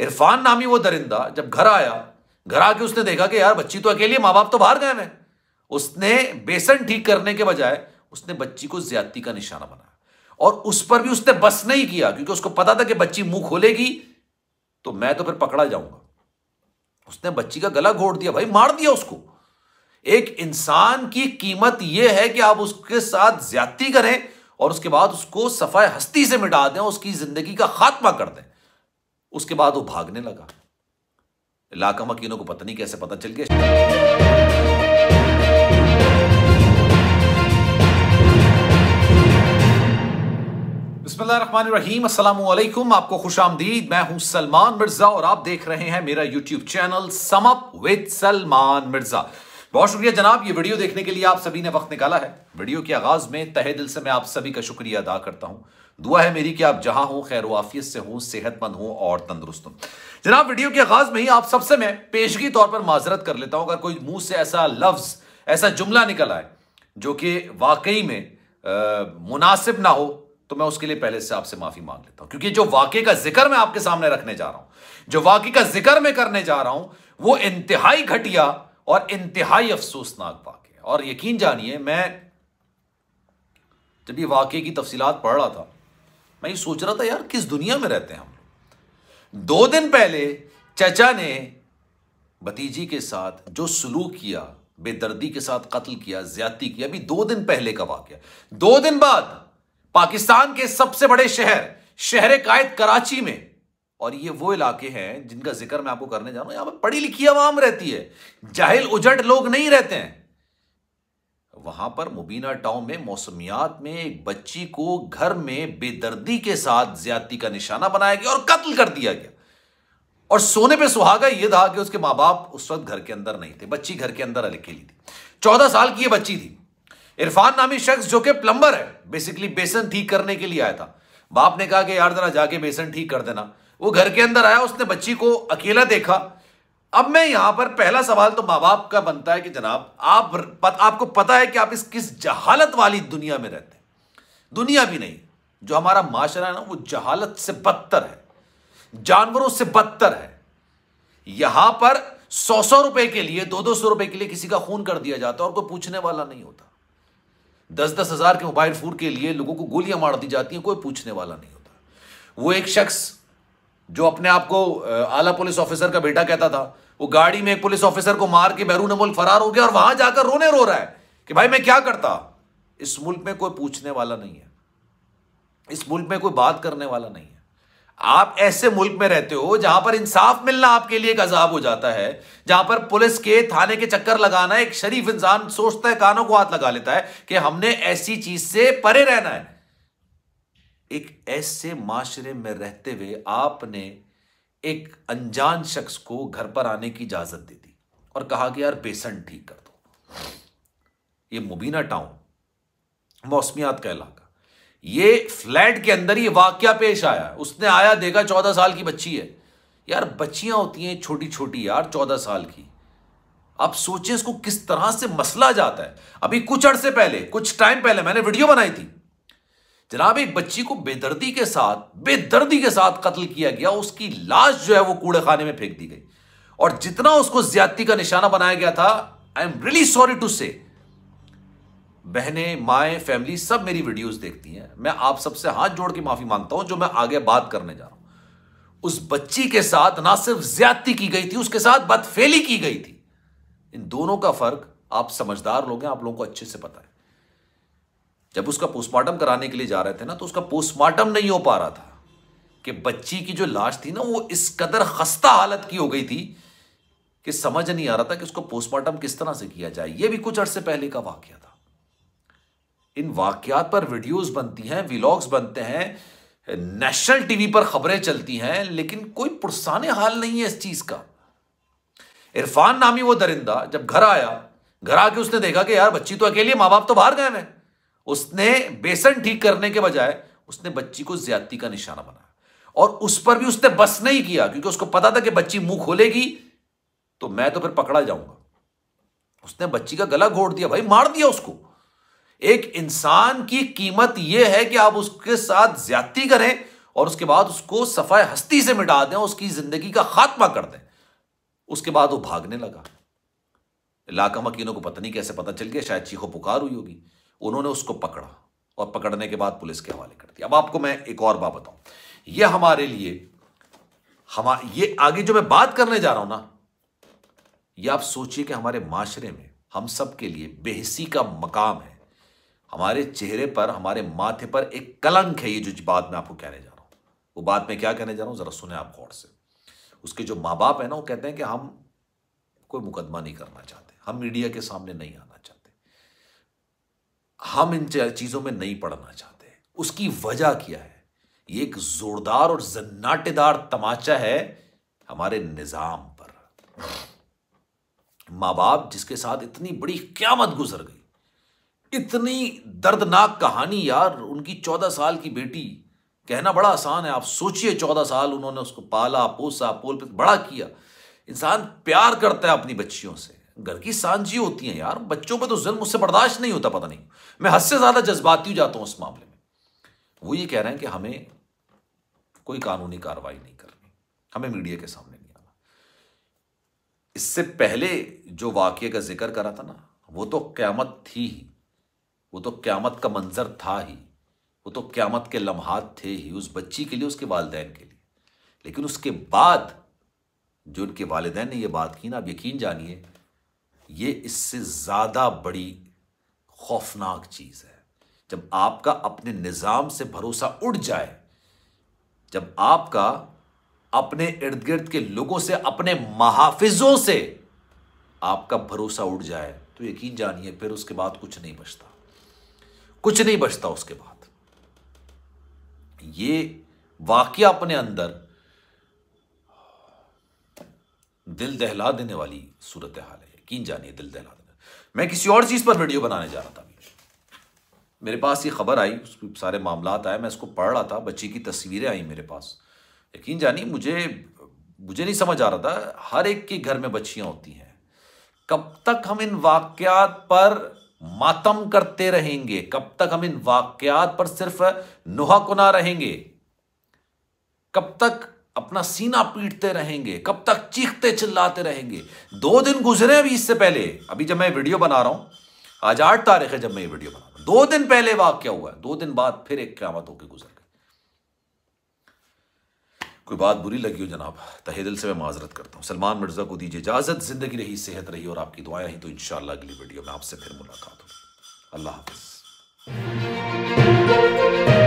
इरफान नामी वो दरिंदा जब घर आया घर आके उसने देखा कि यार बच्ची तो अकेली माँ बाप तो बाहर गए हैं उसने बेसन ठीक करने के बजाय उसने बच्ची को ज्यादती का निशाना बनाया और उस पर भी उसने बस नहीं किया क्योंकि उसको पता था कि बच्ची मुंह खोलेगी तो मैं तो फिर पकड़ा जाऊंगा उसने बच्ची का गला घोट दिया भाई मार दिया उसको एक इंसान की कीमत यह है कि आप उसके साथ ज्यादती करें और उसके बाद उसको सफाई हस्ती से मिटा दें उसकी जिंदगी का खात्मा कर दें उसके बाद वो भागने लगा इलाका मकीनों को पता नहीं कैसे पता चल गया रहीकुम आपको खुश आमदीद मैं हूं सलमान मिर्जा और आप देख रहे हैं मेरा YouTube channel sum up with Salman Mirza बहुत शुक्रिया जनाब ये वीडियो देखने के लिए आप सभी ने वक्त निकाला है वीडियो के आगाज में तहे दिल से मैं आप सभी का शुक्रिया अदा करता हूं दुआ है मेरी कि आप जहां हो खैर वाफियत से हों सेहतमंद हो और तंदुरुस्त हूं जनाब वीडियो के आगाज में ही आप सबसे मैं पेशगी तौर पर माजरत कर लेता हूं अगर कोई मुंह से ऐसा लफ्ज ऐसा जुमला निकल आए जो कि वाकई में आ, मुनासिब ना हो तो मैं उसके लिए पहले से आपसे माफी मांग लेता हूं क्योंकि जो वाक्य का जिक्र मैं आपके सामने रखने जा रहा हूं जो वाक्य का जिक्र मैं करने जा रहा हूं वो इंतहाई घटिया और इंतहाई अफसोसनाक वाक्य और यकीन जानिए मैं जब ये वाक्य की तफसीलात पढ़ रहा था मैं ये सोच रहा था यार किस दुनिया में रहते हैं हम दो दिन पहले चचा ने भतीजी के साथ जो सलूक किया बेदर्दी के साथ कत्ल किया ज्यादा किया अभी दो दिन पहले का वाक्य दो दिन बाद पाकिस्तान के सबसे बड़े शहर शहर कायद कराची में और ये वो इलाके हैं जिनका जिक्र मैं आपको करने जा रहा हूं यहां पर पढ़ी लिखी आवाम रहती है जाहिल उजट लोग नहीं रहते हैं वहां पर मुबीना टाउन में मौसमियात में एक बच्ची को घर में बेदर्दी के साथ ज्यादती का निशाना बनाया गया और कत्ल कर दिया गया और सोने पे सुहागा यह था कि उसके मां बाप उस वक्त घर के अंदर नहीं थे बच्ची घर के अंदर अकेली थी चौदह साल की यह बच्ची थी इरफान नामी शख्स जो कि प्लम्बर है बेसिकली बेसन ठीक करने के लिए आया था बाप ने कहा कि यार जरा जाके बेसन ठीक कर देना वो घर के अंदर आया उसने बच्ची को अकेला देखा अब मैं यहां पर पहला सवाल तो माँ बाप का बनता है कि जनाब आप पत, आपको पता है कि आप इस किस जहालत वाली दुनिया में रहते हैं दुनिया भी नहीं जो हमारा माशरा है ना वो जहालत से बदतर है जानवरों से बदतर है यहां पर सौ सौ रुपए के लिए दो दो सौ रुपए के लिए किसी का खून कर दिया जाता है और कोई पूछने वाला नहीं होता दस दस हजार के मोबाइल फोन के लिए लोगों को गोलियां मार दी जाती हैं कोई पूछने वाला नहीं होता वो एक शख्स जो अपने आप को आला पुलिस ऑफिसर का बेटा कहता था वो गाड़ी में एक पुलिस ऑफिसर को मार के बैरून मुल्क फरार हो गया और वहां जाकर रोने रो रहा है कि भाई मैं क्या करता इस मुल्क में कोई पूछने वाला नहीं है इस मुल्क में कोई बात करने वाला नहीं है आप ऐसे मुल्क में रहते हो जहां पर इंसाफ मिलना आपके लिए एक अजाब हो जाता है जहां पर पुलिस के थाने के चक्कर लगाना एक शरीफ इंसान सोचता है कानों को हाथ लगा लेता है कि हमने ऐसी चीज से परे रहना है एक ऐसे माशरे में रहते हुए आपने एक अनजान शख्स को घर पर आने की इजाज़त दे दी और कहा कि यार बेसन ठीक कर दो ये मुबीना टाउन मौसमियात का इलाका ये फ्लैट के अंदर ये वाक्य पेश आया उसने आया देखा चौदह साल की बच्ची है यार बच्चियां होती हैं छोटी छोटी यार चौदह साल की आप सोचें इसको किस तरह से मसला जाता है अभी कुछ अर्से पहले कुछ टाइम पहले मैंने वीडियो बनाई थी जनाब एक बच्ची को बेदर्दी के साथ बेदर्दी के साथ कत्ल किया गया उसकी लाश जो है वो कूड़े खाने में फेंक दी गई और जितना उसको ज्यादती का निशाना बनाया गया था I am really sorry to से बहने माए फैमिली सब मेरी वीडियोस देखती हैं मैं आप सबसे हाथ जोड़ के माफी मांगता हूं जो मैं आगे बात करने जा रहा हूं उस बच्ची के साथ ना सिर्फ ज्यादती की गई थी उसके साथ बदफेली की गई थी इन दोनों का फर्क आप समझदार लोग हैं आप लोगों को अच्छे से पता है जब उसका पोस्टमार्टम कराने के लिए जा रहे थे ना तो उसका पोस्टमार्टम नहीं हो पा रहा था कि बच्ची की जो लाश थी ना वो इस कदर खस्ता हालत की हो गई थी कि समझ नहीं आ रहा था कि उसको पोस्टमार्टम किस तरह से किया जाए ये भी कुछ अर्से पहले का वाक्य था इन वाक्यात पर वीडियोस बनती हैं विलॉग्स बनते हैं नेशनल टीवी पर खबरें चलती हैं लेकिन कोई पुरसाने हाल नहीं है इस चीज का इरफान नामी वो दरिंदा जब घर आया घर आके उसने देखा कि यार बच्ची तो अकेली माँ बाप तो बाहर गए हैं उसने बेसन ठीक करने के बजाय उसने बच्ची को ज्यादती का निशाना बनाया और उस पर भी उसने बस नहीं किया क्योंकि उसको पता था कि बच्ची मुंह खोलेगी तो मैं तो फिर पकड़ा जाऊंगा उसने बच्ची का गला घोट दिया भाई मार दिया उसको एक इंसान की कीमत यह है कि आप उसके साथ ज्यादती करें और उसके बाद उसको सफाई हस्ती से मिटा दें उसकी जिंदगी का खात्मा कर दें उसके बाद वो भागने लगा इलाका मकीनों को पता नहीं कैसे पता चल गया शायद चीखो पुकार हुई होगी उन्होंने उसको पकड़ा और पकड़ने के बाद पुलिस के हवाले कर दिया अब आपको मैं एक और बात बताऊं ये हमारे लिए हम ये आगे जो मैं बात करने जा रहा हूं ना ये आप सोचिए कि हमारे माशरे में हम सब के लिए बेहसी का मकाम है हमारे चेहरे पर हमारे माथे पर एक कलंक है ये जो बात मैं आपको कहने जा रहा हूं वो बात मैं क्या कहने जा रहा हूं ज़रा सुने आप गौर से उसके जो माँ बाप है ना वो कहते हैं कि हम कोई मुकदमा नहीं करना चाहते हम मीडिया के सामने नहीं आना चाहते हम इन चीज़ों में नहीं पढ़ना चाहते उसकी वजह क्या है ये एक जोरदार और जन्नाटेदार तमाचा है हमारे निज़ाम पर माँ बाप जिसके साथ इतनी बड़ी क्यामत गुजर गई इतनी दर्दनाक कहानी यार उनकी चौदह साल की बेटी कहना बड़ा आसान है आप सोचिए चौदह साल उन्होंने उसको पाला पोसा पोल पे बड़ा किया इंसान प्यार करता है अपनी बच्चियों से घर की सांझी होती हैं यार बच्चों पे तो जुल्म मुझसे बर्दाश्त नहीं होता पता नहीं मैं हद से ज़्यादा जज्बाती हो जाता हूं उस मामले में वो ये कह रहे हैं कि हमें कोई कानूनी कार्रवाई नहीं करनी हमें मीडिया के सामने नहीं आना इससे पहले जो वाक्य का जिक्र करा था ना वो तो क्यामत थी ही वो तो क्यामत का मंजर था ही वो तो क्यामत के लम्हात थे ही उस बच्ची के लिए उसके वालदेन के लिए लेकिन उसके बाद जो उनके वालदेन ने यह बात की ना आप यकीन जानिए ये इससे ज़्यादा बड़ी खौफनाक चीज़ है जब आपका अपने निज़ाम से भरोसा उड़ जाए जब आपका अपने इर्द गिर्द के लोगों से अपने महाफिजों से आपका भरोसा उड़ जाए तो यकीन जानिए फिर उसके बाद कुछ नहीं बचता कुछ नहीं बचता उसके बाद ये वाक्य अपने अंदर दिल दहला देने वाली सूरत हाल है यकीन जानिए दिल देना मैं किसी और चीज़ पर वीडियो बनाने जा रहा था मेरे पास ये खबर आई सारे मामला आए मैं इसको पढ़ रहा था बच्ची की तस्वीरें आई मेरे पास यकीन जानिए मुझे मुझे नहीं समझ आ रहा था हर एक के घर में बच्चियाँ होती हैं कब तक हम इन वाक्यात पर मातम करते रहेंगे कब तक हम इन वाक्यात पर सिर्फ नुहा कुना रहेंगे कब तक अपना सीना पीटते रहेंगे कब तक चीखते चिल्लाते रहेंगे दो दिन गुजरे अभी इससे पहले अभी जब मैं वीडियो बना रहा हूं आज आठ तारीख है जब मैं ये वीडियो बना रहा हूं दो दिन पहले वाक्य हुआ है दो दिन बाद फिर एक क्यामत होकर गुजर गई कोई बात बुरी लगी हो जनाब तहे दिल से मैं माजरत करता हूँ सलमान मिर्जा को दीजिए इजाजत जिंदगी रही सेहत रही और आपकी दुआएं ही तो इन अगली वीडियो में आपसे फिर मुलाकात होगी अल्लाह हाफिज़